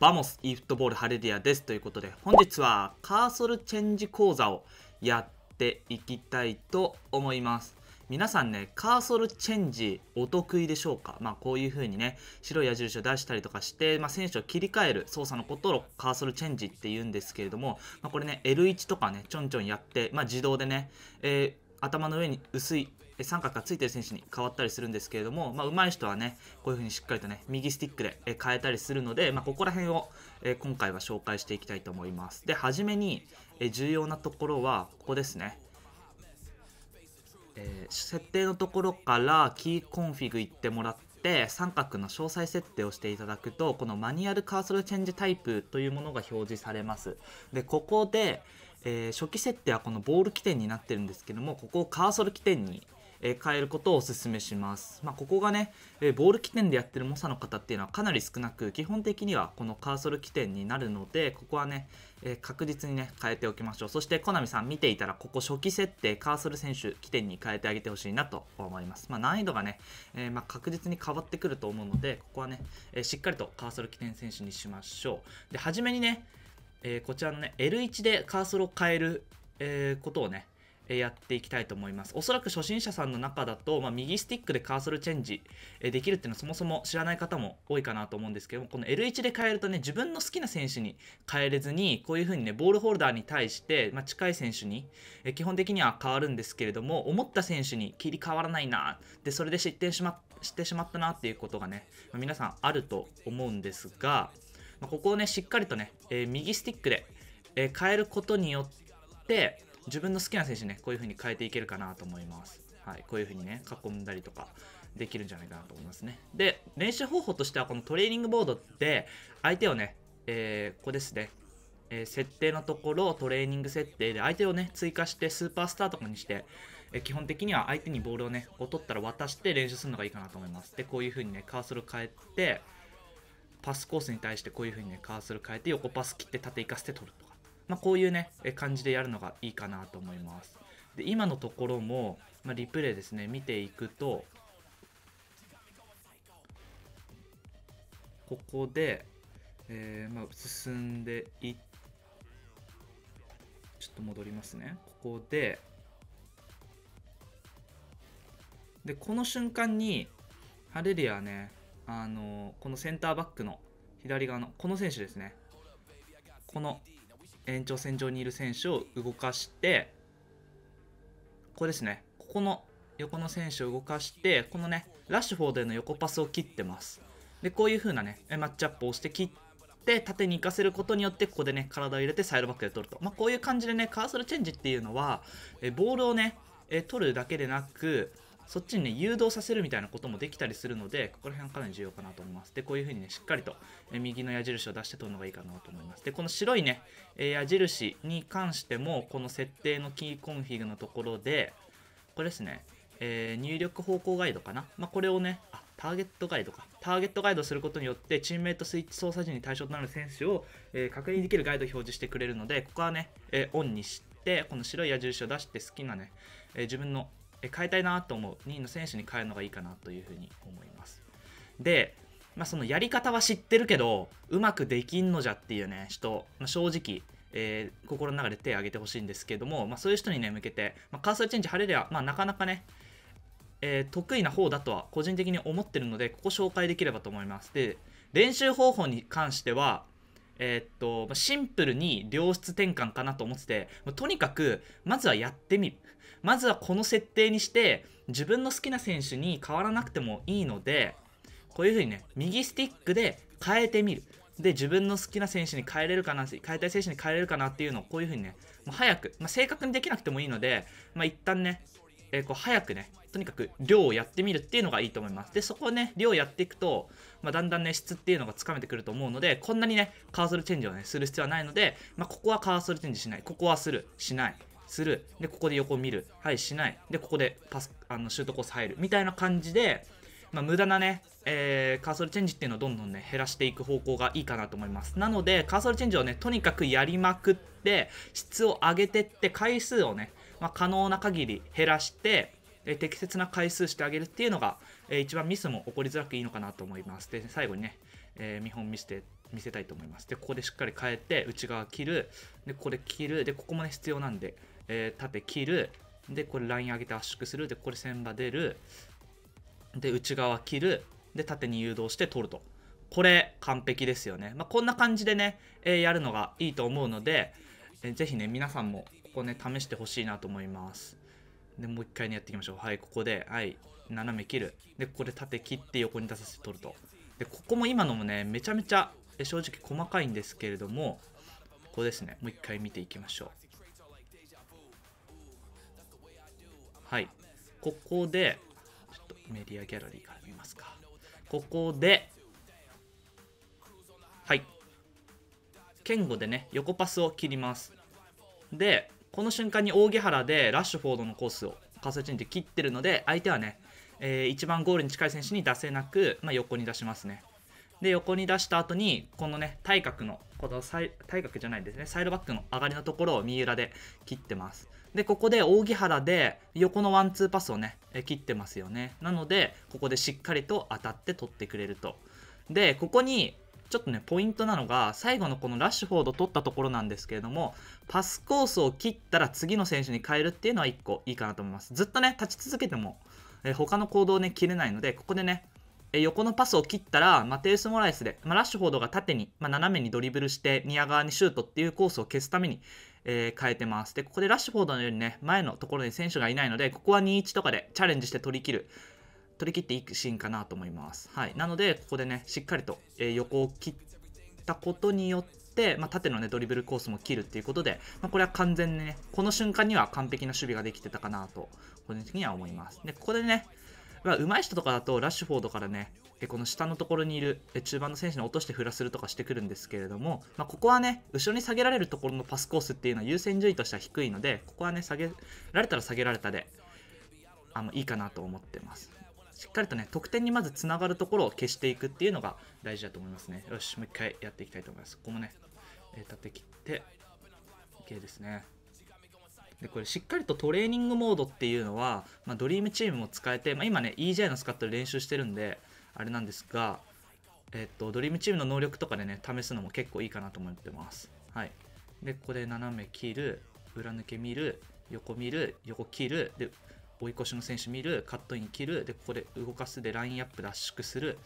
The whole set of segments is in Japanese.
バモス e フットボールハレディアですということで本日はカーソルチェンジ講座をやっていきたいと思います皆さんねカーソルチェンジお得意でしょうかまあこういう風にね白い矢印を出したりとかして、まあ、選手を切り替える操作のことをカーソルチェンジって言うんですけれども、まあ、これね L1 とかねちょんちょんやって、まあ、自動でね、えー頭の上に薄い三角がついてる選手に変わったりするんですけれども、まあ、上手い人はね、こういう風にしっかりとね、右スティックで変えたりするので、まあ、ここら辺を今回は紹介していきたいと思います。で、初めに重要なところは、ここですね。えー、設定のところからキーコンフィグ行ってもらって三角の詳細設定をしていただくとこのマニュアルカーソルチェンジタイプというものが表示されますでここで、えー、初期設定はこのボール起点になってるんですけどもここをカーソル起点にえ変えることをお勧めします。まあ、ここがね、えボール起点でやってる猛者の方っていうのはかなり少なく、基本的にはこのカーソル起点になるので、ここはね、え確実にね、変えておきましょう。そして、コナミさん見ていたら、ここ初期設定、カーソル選手起点に変えてあげてほしいなと思います。まあ、難易度がね、えまあ、確実に変わってくると思うので、ここはね、えしっかりとカーソル起点選手にしましょう。で、初めにね、えこちらのね、L1 でカーソルを変える、えことをね、やっていきたいと思います。おそらく初心者さんの中だと、まあ、右スティックでカーソルチェンジできるっていうのはそもそも知らない方も多いかなと思うんですけども、この L1 で変えるとね、自分の好きな選手に変えれずに、こういう風にね、ボールホルダーに対して、まあ、近い選手に、え基本的には変わるんですけれども、思った選手に切り替わらないな、で、それで失点しま、してしまったなっていうことがね、まあ、皆さんあると思うんですが、まここをね、しっかりとね、えー、右スティックで、え変えることによって、自分の好きな選手ね、こういう風に変えていけるかなと思います。はい、こういう風にね、囲んだりとかできるんじゃないかなと思いますね。で、練習方法としては、このトレーニングボードって、相手をね、えー、ここですね、え設定のところをトレーニング設定で、相手をね、追加してスーパースターとかにして、え基本的には相手にボールをね、こ取ったら渡して練習するのがいいかなと思います。で、こういう風にね、カーソル変えて、パスコースに対してこういう風にね、カーソル変えて、横パス切って縦行かせて取るとか。まあ、こういうね感じでやるのがいいかなと思いますで今のところも、まあ、リプレイですね見ていくとここで、えー、まあ、進んでいちょっと戻りますねここででこの瞬間にハレリアねあのこのセンターバックの左側のこの選手ですねこの延長線上にいる選手を動かしてここですねここの横の選手を動かしてこのねラッシュフォードへの横パスを切ってますでこういう風なねマッチアップをして切って縦に行かせることによってここでね体を入れてサイドバックで取ると、まあ、こういう感じでねカーソルチェンジっていうのはえボールをねえ取るだけでなくそっちにね、誘導させるみたいなこともできたりするので、ここら辺はかなり重要かなと思います。で、こういうふうにね、しっかりと右の矢印を出して取るのがいいかなと思います。で、この白いね、矢印に関しても、この設定のキーコンフィグのところで、これですね、えー、入力方向ガイドかな。まあ、これをね、あ、ターゲットガイドか。ターゲットガイドすることによって、チームメイトスイッチ操作時に対象となる選手を、えー、確認できるガイドを表示してくれるので、ここはね、えー、オンにして、この白い矢印を出して好きなね、え自分の変えたいなと思う2位の選手に変えるのがいいかなというふうに思いますで、まあ、そのやり方は知ってるけどうまくできんのじゃっていうね人、まあ、正直えー、心の中で手を挙げてほしいんですけども、まあ、そういう人にね向けて、まあ、カーソルチェンジ晴れりゃ、まあ、なかなかね、えー、得意な方だとは個人的に思ってるのでここ紹介できればと思いますで練習方法に関してはえー、っと、まシンプルに良質転換かなと思ってて、とにかく、まずはやってみる。まずはこの設定にして、自分の好きな選手に変わらなくてもいいので、こういう風にね、右スティックで変えてみる。で、自分の好きな選手に変えれるかな、変えたい選手に変えれるかなっていうのを、こういう風にね、もう早く、まあ、正確にできなくてもいいので、まあ、一旦ね、えー、こう早くね、とにかく量をやってみるっていうのがいいと思います。で、そこをね、量をやっていくと、まあ、だんだんね、質っていうのがつかめてくると思うので、こんなにね、カーソルチェンジをね、する必要はないので、まあ、ここはカーソルチェンジしない。ここはする。しない。する。で、ここで横を見る。はい、しない。で、ここでパス、あの、シュートコース入る。みたいな感じで、まあ、無駄なね、えー、カーソルチェンジっていうのをどんどんね、減らしていく方向がいいかなと思います。なので、カーソルチェンジをね、とにかくやりまくって、質を上げてって、回数をね、まあ、可能な限り減らして適切な回数してあげるっていうのが、えー、一番ミスも起こりづらくいいのかなと思います。で、最後にね、えー、見本見せて、見せたいと思います。で、ここでしっかり変えて、内側切る、で、ここで切る、で、ここもね、必要なんで、えー、縦切る、で、これライン上げて圧縮する、で、これ線場出る、で、内側切る、で、縦に誘導して取ると。これ、完璧ですよね。まあ、こんな感じでね、えー、やるのがいいと思うので、えー、ぜひね、皆さんもこね、試してほしいなと思います。で、もう一回ね、やっていきましょう。はい、ここで、はい、斜め切る。で、ここで縦切って横に出させて取ると。で、ここも今のもね、めちゃめちゃ正直細かいんですけれども、ここですね、もう一回見ていきましょう。はい、ここで、ちょっとメディアギャラリーから見ますか。ここで、はい、ケンでね、横パスを切ります。で、この瞬間に扇原でラッシュフォードのコースをカスチンって切ってるので相手はね、えー、一番ゴールに近い選手に出せなく、まあ、横に出しますねで横に出した後にこのね対角のこの体角じゃないですねサイドバックの上がりのところを三浦で切ってますでここで扇原で横のワンツーパスをね切ってますよねなのでここでしっかりと当たって取ってくれるとでここにちょっとね、ポイントなのが、最後のこのラッシュフォード取ったところなんですけれども、パスコースを切ったら次の選手に変えるっていうのは1個いいかなと思います。ずっとね、立ち続けても、えー、他の行動ね、切れないので、ここでね、えー、横のパスを切ったら、マテウス・モライスで、まあ、ラッシュフォードが縦に、まあ、斜めにドリブルして、宮側にシュートっていうコースを消すために、えー、変えてます。で、ここでラッシュフォードのようにね、前のところに選手がいないので、ここは2-1とかでチャレンジして取り切る取り切っていくシーンかなと思います。はい、なので、ここでね、しっかりと、え横を切ったことによって、まあ、縦の、ね、ドリブルコースも切るっていうことで、まあ、これは完全にね、この瞬間には完璧な守備ができてたかなと、個人的には思います。で、ここでね、まあ、上手い人とかだと、ラッシュフォードからね、この下のところにいる中盤の選手に落として振らするとかしてくるんですけれども、まあ、ここはね、後ろに下げられるところのパスコースっていうのは優先順位としては低いので、ここはね、下げられたら下げられたで、あのいいかなと思ってます。しっかりとね、得点にまずつながるところを消していくっていうのが大事だと思いますね。よし、もう一回やっていきたいと思います。ここもね、えて切って、OK ですね。でこれしっかりとトレーニングモードっていうのは、まあ、ドリームチームも使えて、まあ、今ね EJ のスカットで練習してるんであれなんですが、えっと、ドリームチームの能力とかでね試すのも結構いいかなと思ってます、はい、でここで斜め切る裏抜け見る横見る横切るで追い越しの選手見る、カットイン切る、で、ここで動かす、で、ラインアップ脱縮する、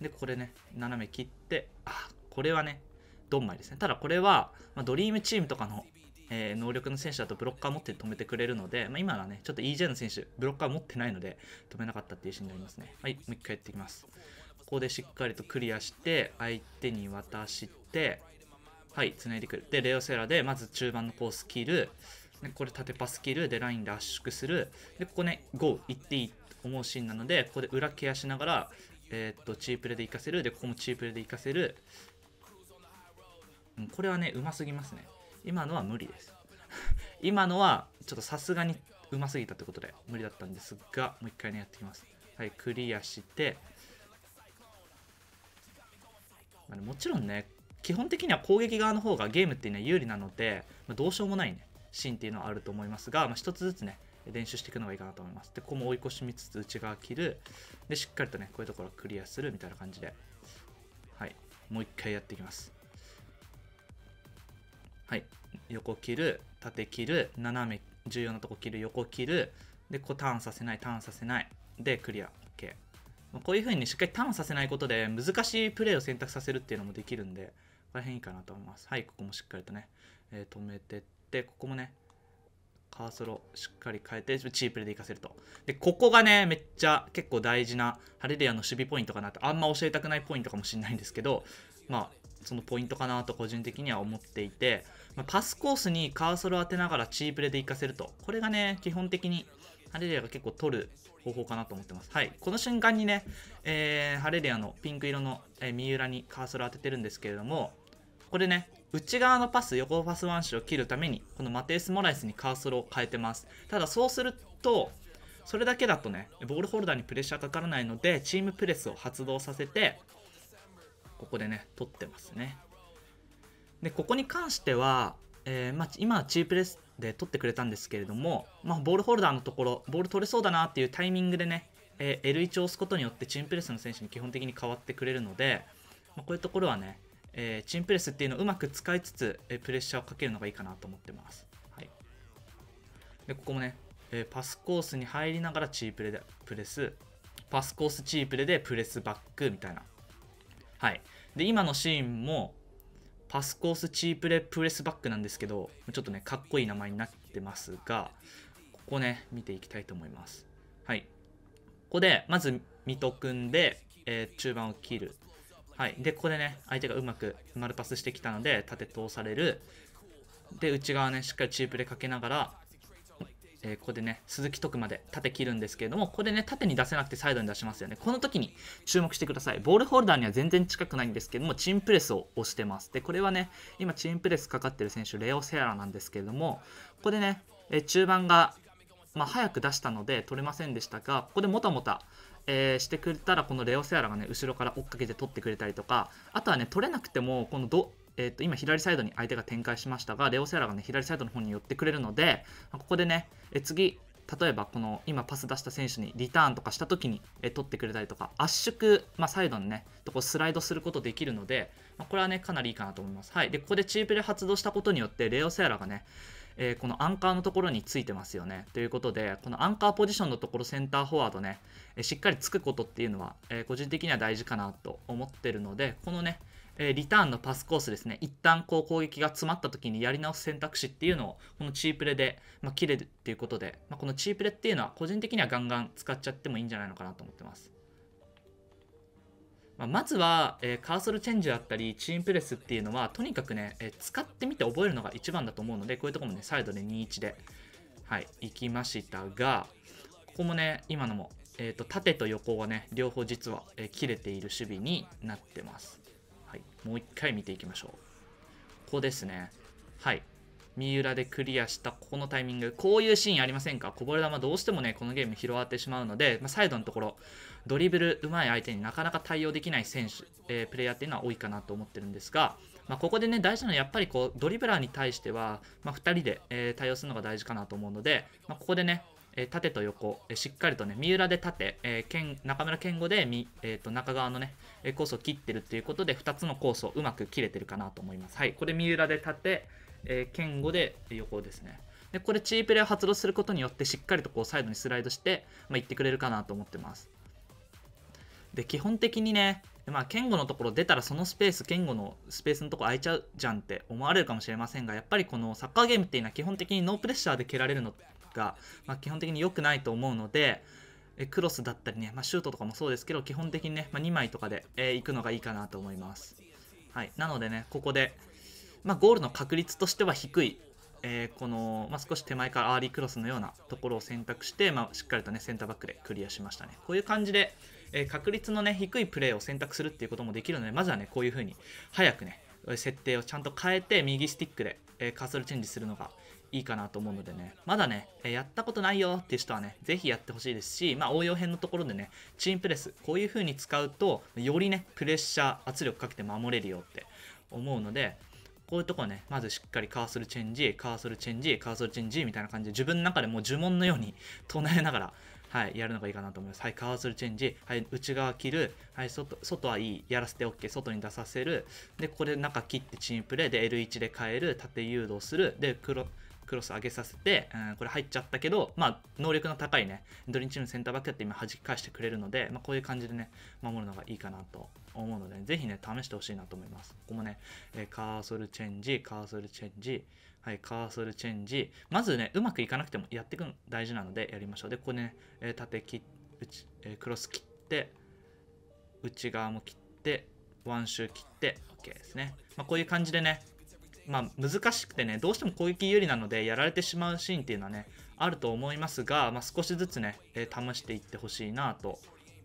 で、これね、斜め切って、あ、これはね、ドンマイですね。ただこれは、まあ、ドリームチームとかの、えー、能力の選手だとブロッカー持って止めてくれるので、まあ、今はね、ちょっと EJ の選手、ブロッカー持ってないので、止めなかったっていうシーンになりますね。はい、もう一回やっていきます。ここでしっかりとクリアして、相手に渡して、はい、繋いでくる。で、レオセラで、まず中盤のコース切る。でこれ縦パス切るでラインで圧縮するでここね5いっていいと思うシーンなのでここで裏ケアしながら、えー、っとチープレで行かせるでここもチープレで行かせる、うん、これはねうますぎますね今のは無理です 今のはちょっとさすがにうますぎたってことで無理だったんですがもう一回ねやっていきますはいクリアしてまあ、もちろんね基本的には攻撃側の方がゲームっていうのは有利なので、まあ、どうしようもないねシーンっていうのはあると思いますが、まあ、1つずつね練習していくのがいいかなと思います。で、ここも追い越し見つつ内側切る。で、しっかりとね、こういうところをクリアするみたいな感じで、はい、もう1回やっていきます。はい、横切る、縦切る、斜め、重要なとこ切る、横切る。で、こうターンさせない、ターンさせない。で、クリア。OK。こういう風に、ね、しっかりターンさせないことで難しいプレーを選択させるっていうのもできるんで、この辺いいかなと思います。はい、ここもしっかりとね、えー、止めてって、、ここもね、カーソルをしっかり変えて、チープレで行かせると。で、ここがね、めっちゃ結構大事な、ハレルヤの守備ポイントかなと、あんま教えたくないポイントかもしれないんですけど、まあ、そのポイントかなと個人的には思っていて、まあ、パスコースにカーソルを当てながらチープレで行かせると。これがね、基本的にハレルヤが結構取る方法かなと思ってます。はい。この瞬間にね、えー、ハレルヤのピンク色の、え三浦にカーソル当ててるんですけれども、これね、内側のパス横パスワンシを切るためにこのマテウス・モライスにカーソルを変えてますただそうするとそれだけだとねボールホルダーにプレッシャーかからないのでチームプレスを発動させてここでね取ってますねでここに関しては、えー、まあ、今はチープレスで取ってくれたんですけれども、まあ、ボールホルダーのところボール取れそうだなっていうタイミングでね、えー、L1 を押すことによってチームプレスの選手に基本的に変わってくれるので、まあ、こういうところはねえー、チンプレスっていうのをうまく使いつつ、えー、プレッシャーをかけるのがいいかなと思ってます。はい、でここもね、えー、パスコースに入りながらチープレでプレス、パスコースチープレでプレスバックみたいな。はい、で今のシーンもパスコースチープレプレスバックなんですけどちょっとねかっこいい名前になってますがここね見ていきたいと思います。はい、ここでまず水戸君で、えー、中盤を切るはい、でここでね相手がうまく丸パスしてきたので縦通されるで内側ねしっかりチープでかけながら、えー、ここでね鈴木徳まで縦切るんですけれどもここでね縦に出せなくてサイドに出しますよねこの時に注目してくださいボールホルダーには全然近くないんですけどもチンプレスを押してますでこれはね今チンプレスかかってる選手レオ・セアラなんですけれどもここでね、えー、中盤がまあ、早く出したので取れませんでしたがここでもたもたえー、してくれたらこのレオセアラがね後ろから追っかけて取ってくれたりとかあとはね取れなくてもこのど、えー、と今左サイドに相手が展開しましたがレオセアラがね左サイドの方に寄ってくれるのでここでね、え次例えばこの今パス出した選手にリターンとかした時に取ってくれたりとか圧縮、まあ、サイドのねとこスライドすることできるので、まあ、これはねかなりいいかなと思います。はい、でここでチープで発動したことによってレオセアラがね、えー、このアンカーのところについてますよね。ということで、このアンカーポジションのところ、センターフォワードね、えしっかりつくことっていうのは、え個人的には大事かなと思ってるので、このね、えリターンのパスコースですね、一旦こう攻撃が詰まった時にやり直す選択肢っていうのを、このチープレで、まあ、切れるっていうことで、まあ、このチープレっていうのは、個人的にはガンガン使っちゃってもいいんじゃないのかなと思ってます。まあ、まずは、えー、カーソルチェンジだったり、チームプレスっていうのは、とにかくね、えー、使ってみて覚えるのが一番だと思うので、こういうとこもね、サイドで2-1で、はい、行きましたが、ここもね、今のも、えー、と、縦と横がね、両方実は、え切れている守備になってます。はい、もう一回見ていきましょう。ここですね。はい、三浦でクリアしたここのタイミング、こういうシーンありませんかこぼれ球どうしてもね、このゲーム拾わってしまうので、まあ、サイドのところ、ドリブルうまい相手になかなか対応できない選手、えー、プレイヤーっていうのは多いかなと思ってるんですが、まあ、ここでね、大事なのはやっぱりこうドリブラーに対しては、まあ、2人で、えー、対応するのが大事かなと思うので、まあ、ここでね、えー、縦と横、えしっかりとね、三浦で縦、えー、中村健吾でみ、えー、と中川のね、えコースを切ってるっていうことで、2つのコースをうまく切れてるかなと思います。はい、これ三浦で縦、えー、剣5で横ですね。で、これチープレイを発動することによってしっかりとこうサイドにスライドして、まあ、行ってくれるかなと思ってます。で、基本的にね、まあ、剣のところ出たらそのスペース、剣吾のスペースのとこ空いちゃうじゃんって思われるかもしれませんが、やっぱりこのサッカーゲームっていうのは基本的にノープレッシャーで蹴られるのが、まあ、基本的に良くないと思うので、えクロスだったりね、まあ、シュートとかもそうですけど、基本的にね、まあ、2枚とかで、えー、行くのがいいかなと思います。はい、なのでね、ここで、まあ、ゴールの確率としては低い、えー、この、まあ、少し手前からアーリークロスのようなところを選択して、まあ、しっかりとね、センターバックでクリアしましたね。こういう感じで、えー、確率のね、低いプレーを選択するっていうこともできるので、まずはね、こういうふうに、早くね、設定をちゃんと変えて、右スティックで、えー、カーソルチェンジするのが、いいかなと思うのでね、まだね、やったことないよっていう人はね、ぜひやってほしいですし、まあ、応用編のところでね、チームプレス、こういう風に使うと、よりね、プレッシャー、圧力かけて守れるよって思うので、こういうとこね、まずしっかりカーソルチェンジ、カーソルチェンジ、カーソルチェンジみたいな感じで自分の中でもう呪文のように 唱えながら、はい、やるのがいいかなと思います。はい、カーソルチェンジ、はい、内側切る、はい、外、外はいい、やらせて OK、外に出させる、で、ここで中切ってチームプレイ、で、L1 で変える、縦誘導する、で、黒、クロス上げさせて、うん、これ入っちゃったけど、まあ、能力の高いね、ドリンチームセンターバックやって今弾き返してくれるので、まあ、こういう感じでね、守るのがいいかなと思うので、ぜひね、試してほしいなと思います。ここもね、えカーソルチェンジ、カーソルチェンジ、はい、カーソルチェンジ。まずね、うまくいかなくてもやっていくの大事なのでやりましょう。で、ここでね、え縦切っえクロス切って、内側も切って、ワンシュー切って、OK ですね。まあ、こういう感じでね、まあ、難しくてねどうしても攻撃有利なのでやられてしまうシーンっていうのはねあると思いますが、まあ、少しずつね、えー、試していってほしいなと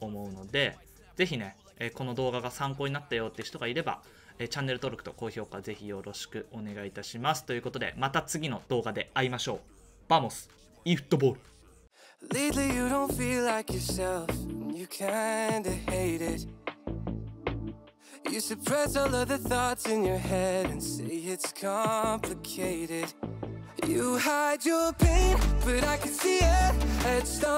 思うので是非ね、えー、この動画が参考になったよって人がいれば、えー、チャンネル登録と高評価是非よろしくお願いいたしますということでまた次の動画で会いましょうバモスイフットボール Lately you don't feel like yourself and you kinda hate it You suppress all of the thoughts in your head and say it's complicated. You hide your pain, but I can see it. Headstone.